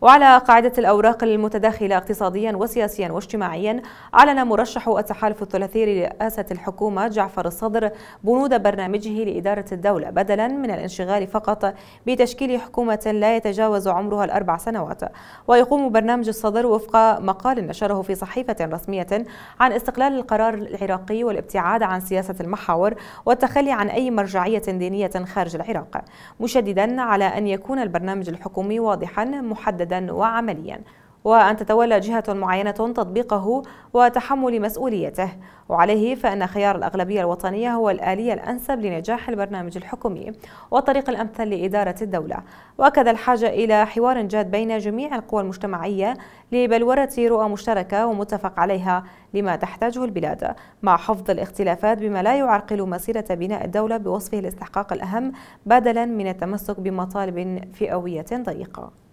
وعلى قاعدة الأوراق المتداخلة اقتصاديا وسياسيا واجتماعيا أعلن مرشح التحالف الثلاثي لرئاسة الحكومة جعفر الصدر بنود برنامجه لإدارة الدولة بدلا من الانشغال فقط بتشكيل حكومة لا يتجاوز عمرها الأربع سنوات ويقوم برنامج الصدر وفق مقال نشره في صحيفة رسمية عن استقلال القرار العراقي والابتعاد عن سياسة المحاور والتخلي عن أي مرجعية دينية خارج العراق مشددا على أن يكون البرنامج الحكومي واضحا محددا جاهدا وعمليا وأن تتولى جهة معينة تطبيقه وتحمل مسؤوليته وعليه فإن خيار الأغلبية الوطنية هو الآلية الأنسب لنجاح البرنامج الحكومي والطريق الأمثل لإدارة الدولة وأكد الحاجة إلى حوار جاد بين جميع القوى المجتمعية لبلورة رؤى مشتركة ومتفق عليها لما تحتاجه البلاد مع حفظ الاختلافات بما لا يعرقل مسيرة بناء الدولة بوصفه الاستحقاق الأهم بدلا من التمسك بمطالب فئوية ضيقة